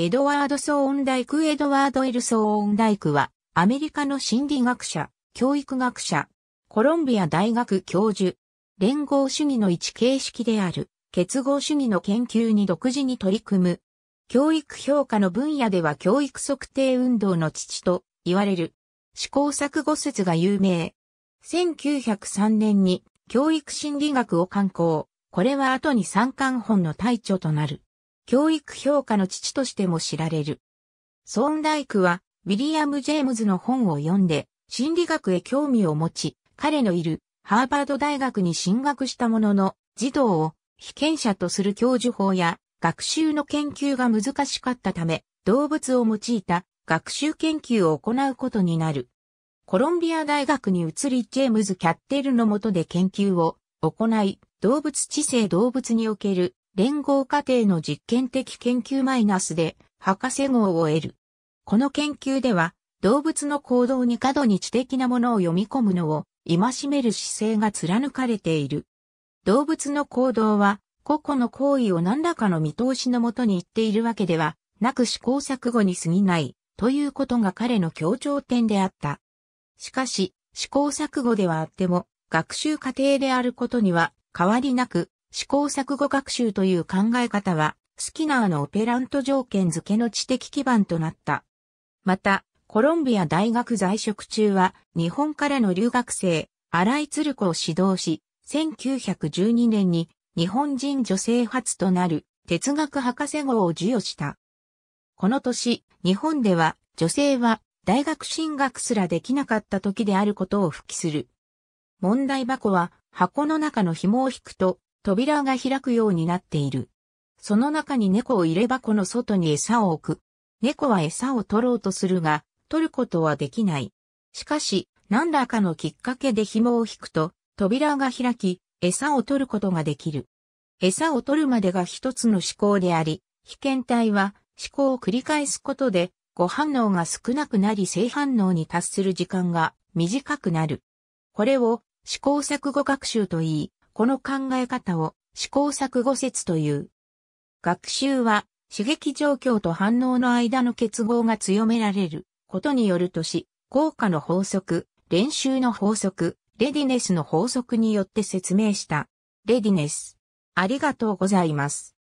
エドワード・ソーンダイク・エドワード・エル・ソーンダイクは、アメリカの心理学者、教育学者、コロンビア大学教授、連合主義の一形式である、結合主義の研究に独自に取り組む。教育評価の分野では教育測定運動の父と言われる、試行錯誤説が有名。1903年に教育心理学を刊行。これは後に三冠本の大著となる。教育評価の父としても知られる。ソーンダイクは、ウィリアム・ジェームズの本を読んで、心理学へ興味を持ち、彼のいるハーバード大学に進学したものの、児童を被験者とする教授法や学習の研究が難しかったため、動物を用いた学習研究を行うことになる。コロンビア大学に移りジェームズ・キャッテルの下で研究を行い、動物知性動物における連合過程の実験的研究マイナスで博士号を得る。この研究では動物の行動に過度に知的なものを読み込むのを戒める姿勢が貫かれている。動物の行動は個々の行為を何らかの見通しのもとに言っているわけではなく試行錯誤に過ぎないということが彼の強調点であった。しかし試行錯誤ではあっても学習過程であることには変わりなく試行錯誤学習という考え方は、スキナーのオペラント条件付けの知的基盤となった。また、コロンビア大学在職中は、日本からの留学生、新井鶴子を指導し、1912年に日本人女性初となる哲学博士号を授与した。この年、日本では女性は大学進学すらできなかった時であることを復帰する。問題箱は箱の中の紐を引くと扉が開くようになっている。その中に猫を入れ箱の外に餌を置く。猫は餌を取ろうとするが、取ることはできない。しかし、何らかのきっかけで紐を引くと、扉が開き、餌を取ることができる。餌を取るまでが一つの思考であり、被験体は思考を繰り返すことで、ご反応が少なくなり性反応に達する時間が短くなる。これを試行錯誤学習といい、この考え方を試行錯誤説という。学習は刺激状況と反応の間の結合が強められることによるとし、効果の法則、練習の法則、レディネスの法則によって説明した。レディネス。ありがとうございます。